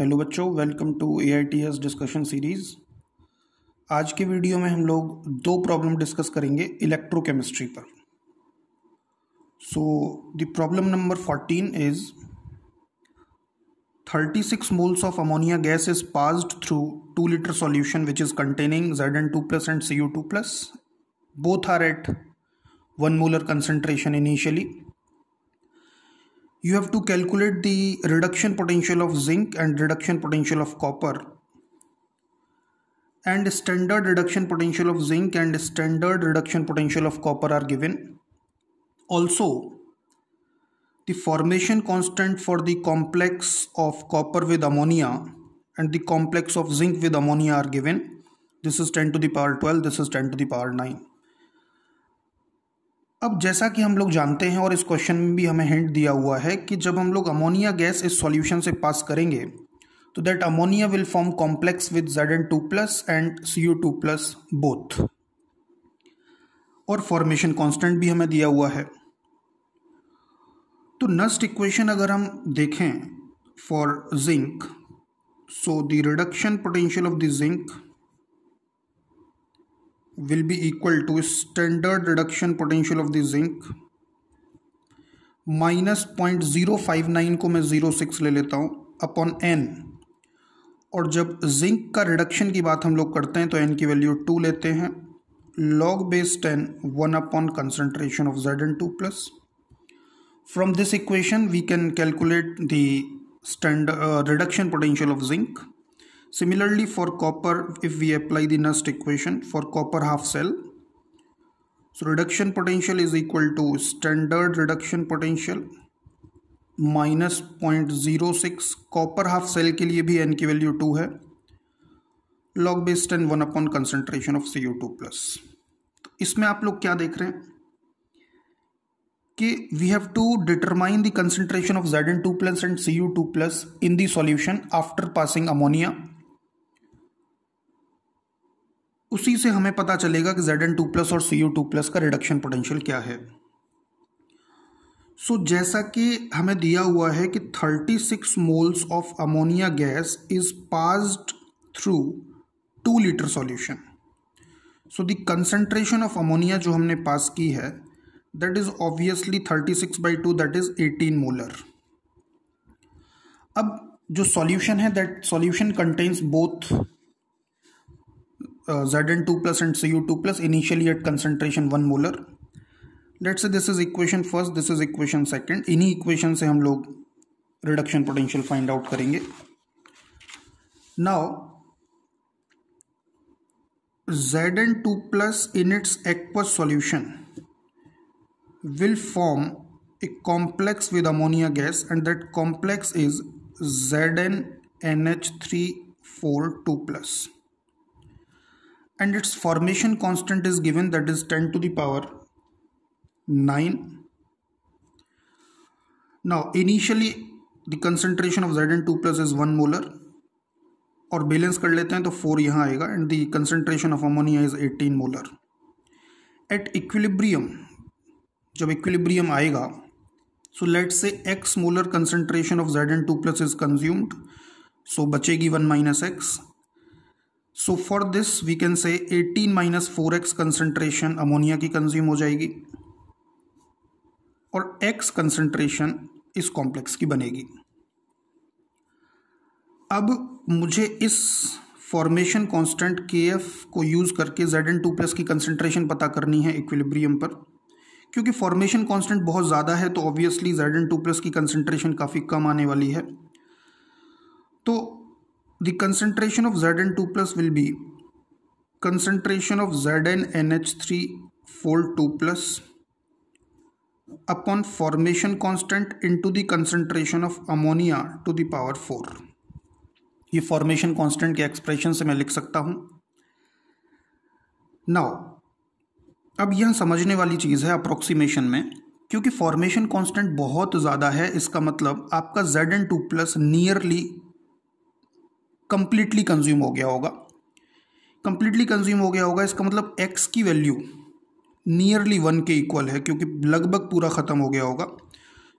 Hello बच्चों welcome to A I T S discussion series आज के वीडियो में हम लोग दो प्रॉब्लम डिस्कस करेंगे इलेक्ट्रोकेमिस्ट्री पर so the problem number fourteen is thirty six moles of ammonia gas is passed through two litre solution which is containing Z N two plus and C U two plus both are at one molar concentration initially you have to calculate the reduction potential of zinc and reduction potential of copper and standard reduction potential of zinc and standard reduction potential of copper are given also the formation constant for the complex of copper with ammonia and the complex of zinc with ammonia are given this is 10 to the power 12 this is 10 to the power 9 अब जैसा कि हम लोग जानते हैं और इस question में भी हमें हिंट दिया हुआ है कि जब हम लोग अमोनिया गैस इस सॉल्यूशन से पास करेंगे तो that ammonia will form complex with Z N two plus and C U two plus both और फॉर्मेशन कांस्टेंट भी हमें दिया हुआ है तो नस्ट इक्वेशन अगर हम देखें for zinc so the reduction potential of the zinc will be equal to standard reduction potential of the zinc minus point zero five nine को मैं जीरो सिक्स ले लेता हूँ अपॉन एन और जब जिंक का रिडक्शन की बात हम लोग करते हैं तो एन की वैल्यू टू लेते हैं log base ten one upon concentration of Z N two plus from this equation we can calculate the standard reduction potential of zinc Similarly for copper if we apply the next equation for copper half cell so reduction potential is equal to standard reduction potential minus point zero six copper half cell के लिए भी N की value two है log based N one upon concentration of C U two plus तो इसमें आप लोग क्या देख रहे हैं कि we have to determine the concentration of Z N two plus and C U two plus in the solution after passing ammonia उसी से हमें पता चलेगा कि जेड एन टू प्लस और सी ओ टू प्लस का रिडक्शन पोटेंशियल क्या है सो so, जैसा कि हमें दिया हुआ है कि 36 moles of ammonia gas is passed through two litre solution so the concentration of ammonia जो हमने पास की है that is obviously thirty six by two that is eighteen molar अब जो सॉल्यूशन है that solution contains both Z N two plus and C U two plus initially at concentration one molar let's this is equation first this is equation second इन्हीं equation से हम लोग reduction potential find out करेंगे now Z N two plus in its aqueous solution will form a complex with ammonia gas and that complex is Z N N H three four two plus and its formation constant is given that is 10 to the power 9 now initially the concentration of Zn2 plus is 1 molar और balance कर लेते हैं तो four यहाँ आएगा and the concentration of ammonia is eighteen molar at equilibrium जब equilibrium आएगा so let say X molar concentration of Z N two plus is consumed so बचेगी one minus X so for this we can say 18 minus four X concentration ammonia की consume हो जाएगी और x concentration इस complex की बनेगी अब मुझे इस फॉर्मेशन कांस्टेंट के एफ को यूज़ करके जेड एन टू प्लस की कंसनट्रेशन पता करनी है इक्विलिब्रियम पर क्योंकि फॉर्मेशन कांस्टेंट बहुत ज़्यादा है तो obviously Z N two plus की कंसनट्रेशन काफ़ी कम आने वाली है तो the concentration of Zn2 plus will be concentration of Zn ZnNH3 fold 2 plus upon formation constant into the concentration of ammonia to the power 4 ये formation constant के expression से मैं लिख सकता हूँ Now, अब यह समझने वाली चीज़ है approximation में क्योंकि फॉर्मेशन कांस्टेंट बहुत ज़्यादा है इसका मतलब आपका Zn2 N two nearly completely consume हो गया होगा कंप्लीटली कंज्यूम हो गया होगा इसका मतलब एक्स की वैल्यू नियरली वन के इक्वल है क्योंकि लगभग पूरा ख़त्म हो गया होगा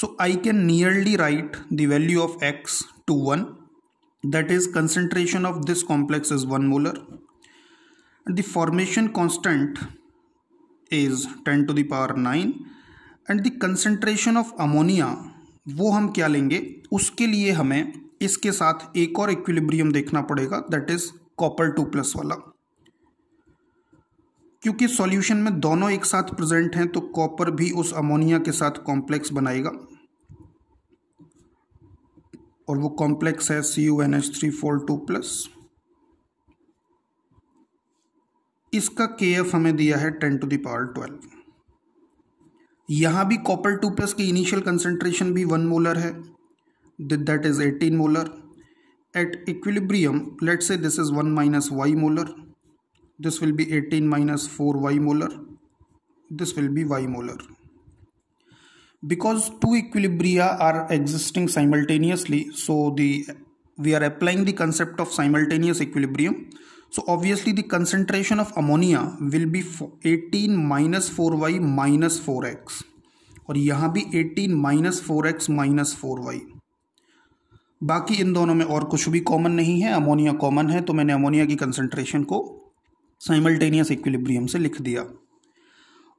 so I can nearly write the value of X to one that is concentration of this complex is one molar and the formation constant is ten to the power nine and the the of ammonia वो हम क्या लेंगे उसके लिए हमें इसके साथ एक और इक्विलिब्रियम देखना पड़ेगा that is copper two plus वाला क्योंकि सॉल्यूशन में दोनों एक साथ प्रेजेंट हैं तो कॉपर भी उस अमोनिया के साथ कॉम्प्लेक्स बनाएगा और वो कॉम्प्लेक्स है C U N H three four two plus इसका के एफ हमें दिया है टेन टू दावर ट्वेल्व यहां भी कॉपर टू प्लस की इनिशियल कंसेंट्रेशन भी वन मोलर है that is 18 molar at equilibrium let's say this is 1 minus y molar this will be 18 minus 4 y molar this will be y molar because two equilibria are existing simultaneously so the we are applying the concept of simultaneous equilibrium so obviously the concentration of ammonia will be 18 minus 4y minus 4x or यहाँ भी 18 minus four x minus four y. बाकी इन दोनों में और कुछ भी common नहीं है अमोनिया कॉमन है तो मैंने अमोनिया की कंसनट्रेशन को साइमल्टेनियस इक्विलिब्रियम से लिख दिया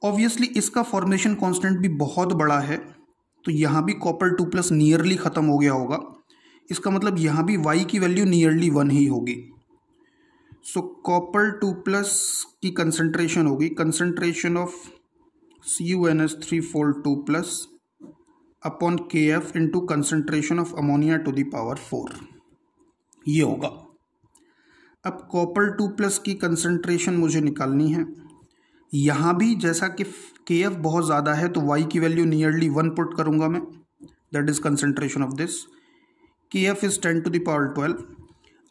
ऑब्वियसली इसका फॉर्मेशन कांस्टेंट भी बहुत बड़ा है तो यहाँ भी कॉपर टू प्लस नियरली ख़त्म हो गया होगा इसका मतलब यहाँ भी वाई की वैल्यू नियरली वन ही होगी सो कॉपर टू प्लस की कंसनट्रेशन होगी concentration of C U N S three four two plus upon K F into concentration of ammonia to the power four ये होगा अब कॉपर टू प्लस की concentration मुझे निकालनी है यहाँ भी जैसा कि के एफ बहुत ज़्यादा है तो वाई की वैल्यू नियरली वन पुट करूँगा मैं that is concentration of this K F is ten to the power twelve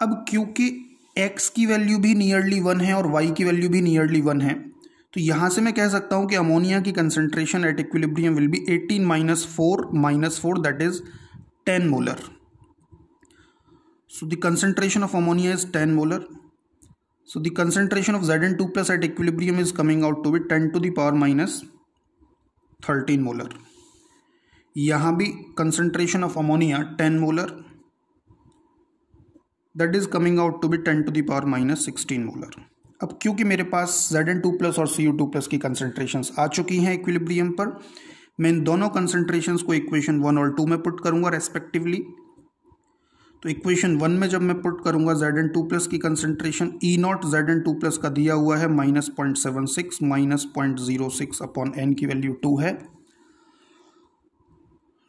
अब क्योंकि एक्स की वैल्यू भी नियरली वन है और वाई की वैल्यू भी नियरली वन है तो यहां से मैं कह सकता हूँ कि अमोनिया की concentration at equilibrium will be 18 minus four minus four that is 10 molar so the concentration of ammonia is 10 molar so the concentration of Z N two plus at equilibrium is coming out to be 10 to the power minus thirteen molar यहां भी concentration of ammonia ten molar that is coming out to be ten to the power minus sixteen molar अब क्योंकि मेरे पास Z N two plus और C U two plus की concentration आ चुकी हैं इक्विलिब्रियम पर मैं इन दोनों कंसनट्रेशन को इक्वेशन वन और टू में पुट करूंगा रेस्पेक्टिवली तो इक्वेशन वन में जब मैं पुट करूंगा जेड एन टू प्लस की concentration E naught Z N two plus का दिया हुआ है minus point seven six minus point zero six upon N की वैल्यू टू है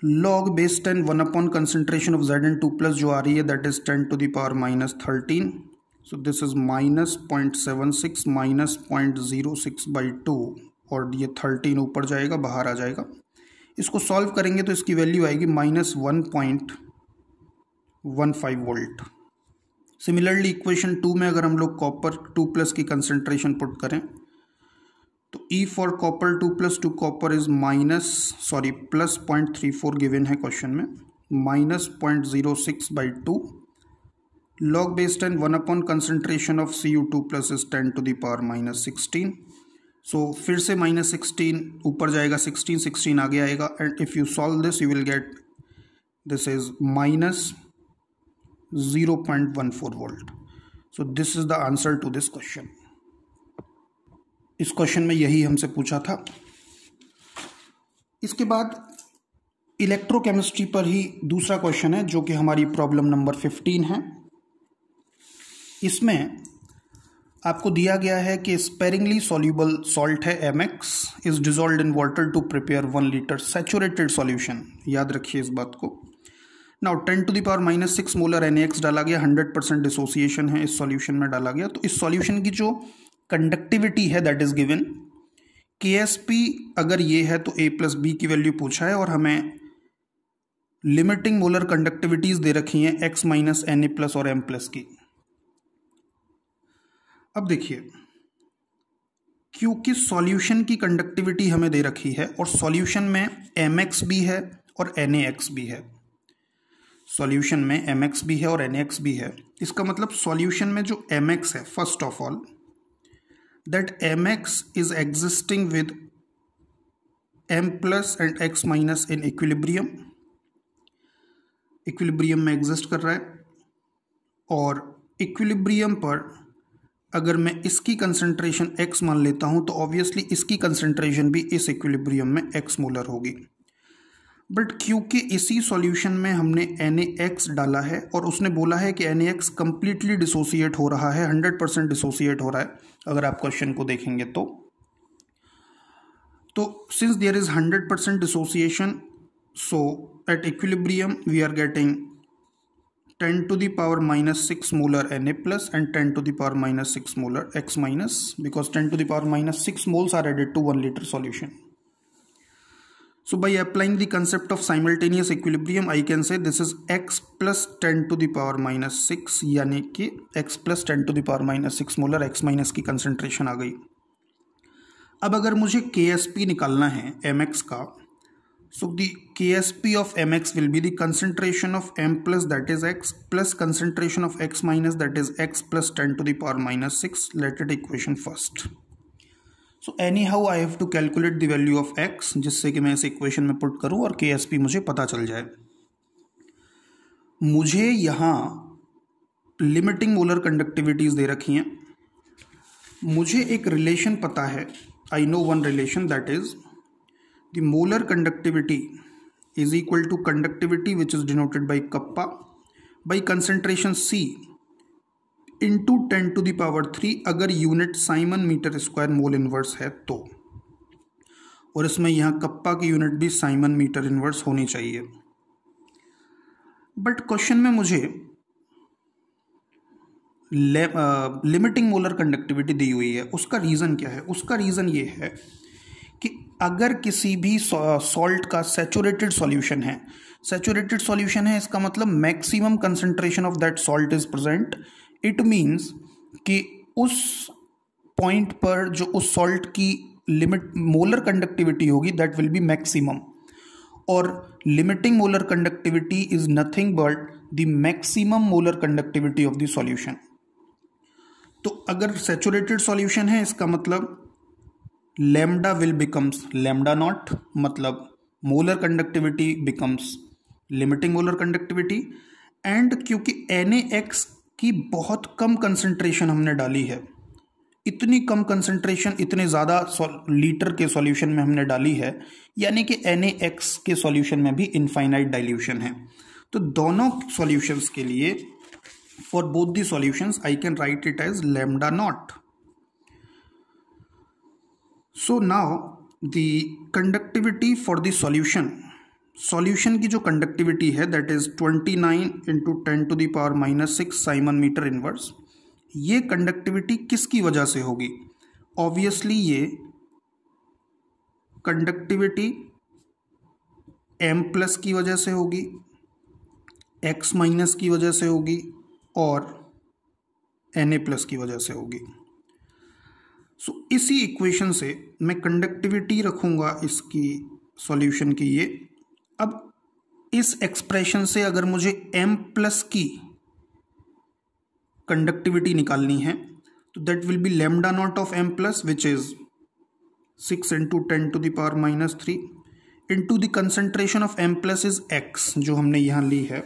log base ten one upon concentration of Z N two plus जो आ रही है that is ten to the power minus thirteen so this is minus 0.76 minus point zero six by two और ये thirteen ऊपर जाएगा बाहर आ जाएगा इसको सॉल्व करेंगे तो इसकी वैल्यू आएगी minus one point one five volt similarly equation two में अगर हम लोग कॉपर टू प्लस की कंसनट्रेशन पुट करें तो E for copper two plus to copper is minus sorry plus point three four given है क्वेश्चन में minus point zero six by two log base 10 1 upon concentration of CO2 plus is 10 to the power minus sixteen so फिर से minus sixteen ऊपर जाएगा sixteen sixteen आगे आएगा and if you solve this you will get this is minus zero point one four volt so this is the answer to this question इस question में यही हमसे पूछा था इसके बाद इलेक्ट्रोकेमिस्ट्री पर ही दूसरा क्वेश्चन है जो कि हमारी प्रॉब्लम नंबर फिफ्टीन है इसमें आपको दिया गया है कि स्पेरिंगली सॉल्यूबल सॉल्ट है M X is dissolve in water to prepare one litre saturated solution याद रखिए इस बात को now ten to the power minus six molar N X डाला गया हंड्रेड परसेंट डिसोसिएशन है इस सॉल्यूशन में डाला गया तो इस सॉल्यूशन की जो कंडक्टिविटी है that is given K S P अगर ये है तो ए प्लस बी की वैल्यू पूछा है और हमें लिमिटिंग मोलर कंडक्टिविटीज़ दे रखी हैं X minus N A plus और एम प्लस की अब देखिए क्योंकि सॉल्यूशन की कंडक्टिविटी हमें दे रखी है और सॉल्यूशन में एम एक्स भी है और एन एक्स भी है सॉल्यूशन में एम एक्स भी है और एन एक्स भी है इसका मतलब सॉल्यूशन में जो एम एक्स है first of all that M X is existing with M plus and X minus in equilibrium equilibrium में एग्जिस्ट कर रहा है और इक्विलिब्रियम पर अगर मैं इसकी कंसंट्रेशन एक्स मान लेता हूँ तो ऑब्वियसली इसकी कंसंट्रेशन भी इस इक्विलिब्रियम में एक्स मोलर होगी बट क्योंकि इसी सॉल्यूशन में हमने एन एक्स डाला है और उसने बोला है कि एन एक्स कम्प्लीटली डिसोसिएट हो रहा है हंड्रेड परसेंट डिसोसिएट हो रहा है अगर आप क्वेश्चन को देखेंगे तो तो since there is hundred percent dissociation so at equilibrium we are getting ten to the power minus six molar N A plus and ten to the power minus six molar X minus because ten to the power minus six moles are added to one litre solution so by applying the concept of simultaneous equilibrium I can say this is X plus ten to the power minus six यानी कि x plus ten to the power minus six molar X minus की concentration आ गई अब अगर मुझे K S P निकालना है एम एक्स का So the Ksp of mx will be the concentration of m plus that is x plus concentration of x minus that is x plus 10 to the power minus 6. Let it equation first. so anyhow i have to calculate the value of x X जिससे कि मैं इस equation में put करूं और के S P मुझे पता चल जाए मुझे यहाँ लिमिटिंग मोलर कंडक्टिविटीज़ दे रखी हैं मुझे एक रिलेशन पता है I know one relation the molar conductivity is equal to conductivity which is denoted by kappa by concentration C into 10 to the power three अगर unit siemens metre square mole inverse है तो और इसमें यहाँ कप्पा की unit भी Simon metre inverse होनी चाहिए बट क्वेश्चन में मुझे लिमिटिंग मोलर कंडक्टिविटी दी हुई है उसका रीज़न क्या है उसका रीज़न ये है अगर किसी भी सॉल्ट का सेचूरेटेड सॉल्यूशन है सेचूरेटेड सॉल्यूशन है इसका मतलब maximum concentration of that salt is present it means कि उस पॉइंट पर जो उस सॉल्ट की लिमिट मोलर कंडक्टिविटी होगी दैट विल बी मैक्सिमम और limiting molar conductivity is nothing but the maximum molar conductivity of the solution तो अगर सेचूरेटेड सॉल्यूशन है इसका मतलब lambda will becomes lambda naught मतलब molar conductivity becomes limiting molar conductivity and क्योंकि N की बहुत कम कंसंट्रेशन हमने डाली है इतनी कम कंसंट्रेशन इतने ज़्यादा लीटर के सॉल्यूशन में हमने डाली है यानी कि एन के सॉल्यूशन में भी इनफाइनाइट डाइल्यूशन है तो दोनों सॉल्यूशंस के लिए for both the solutions I can write it as lambda naught so now the conductivity for the solution solution की जो कंडक्टिविटी है that is 29 nine into ten to the power minus six siemens metre inverse ये conductivity किसकी वजह से होगी obviously ये conductivity M plus की वजह से होगी एक्स माइनस की वजह से होगी और एन ए प्लस की वजह से होगी इसी इक्वेशन से मैं कंडक्टिविटी रखूँगा इसकी सॉल्यूशन की ये अब इस एक्सप्रेशन से अगर मुझे m प्लस की कंडक्टिविटी निकालनी है तो that will be lambda naught of m plus which is six into ten to the power minus three into the concentration of M plus is X जो हमने यहाँ ली है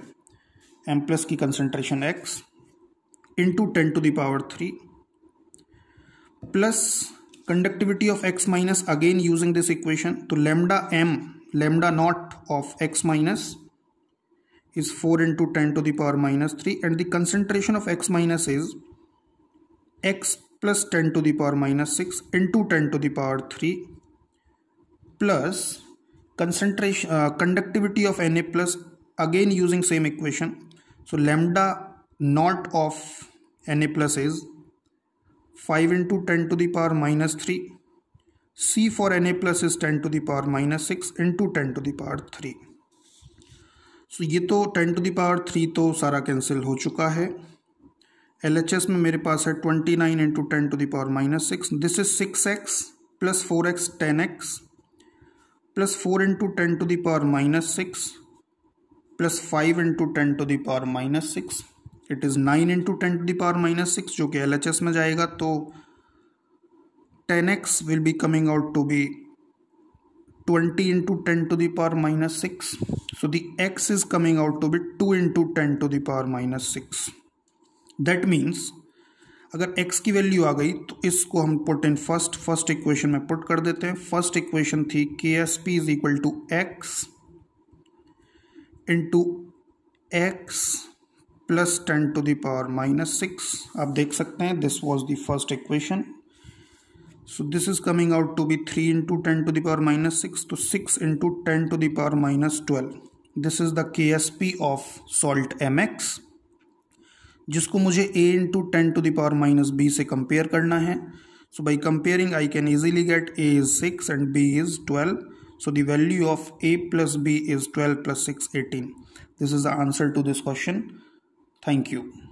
एम प्लस की concentration X into ten to the power three plus conductivity of x minus again using this equation to lambda m lambda naught of x minus is 4 into 10 to the power minus 3 and the concentration of x minus is x plus 10 to the power minus 6 into 10 to the power 3 plus concentration uh, conductivity of Na plus again using same equation so lambda naught of Na plus is five into ten to the power minus three C for N A plus is ten to the power minus six into ten to the power three so ये तो ten to the power three तो सारा cancel हो चुका है L H S में मेरे पास है twenty nine into ten to the power minus six this is six X plus four X ten X plus four into ten to the power minus six plus five into ten to the power minus six it is nine into ten to the power minus six जो कि L में जाएगा तो ten X will be coming out to be twenty into ten to the power minus six so the x is coming out to be two into ten to the power minus six that means अगर x की value आ गई तो इसको हम put in first first equation में put कर देते हैं फर्स्ट इक्वेशन थी K S P is equal to X into X plus ten to the power minus six आप देख सकते हैं this was the first equation so this is coming out to be three into ten to the power minus six तो six into ten to the power minus twelve this is the K S P of salt M X जिसको मुझे A into ten to the power minus B से compare करना है so by comparing I can easily get A is six and B is twelve so the value of A plus B is twelve plus six eighteen this is the answer to this question Thank you.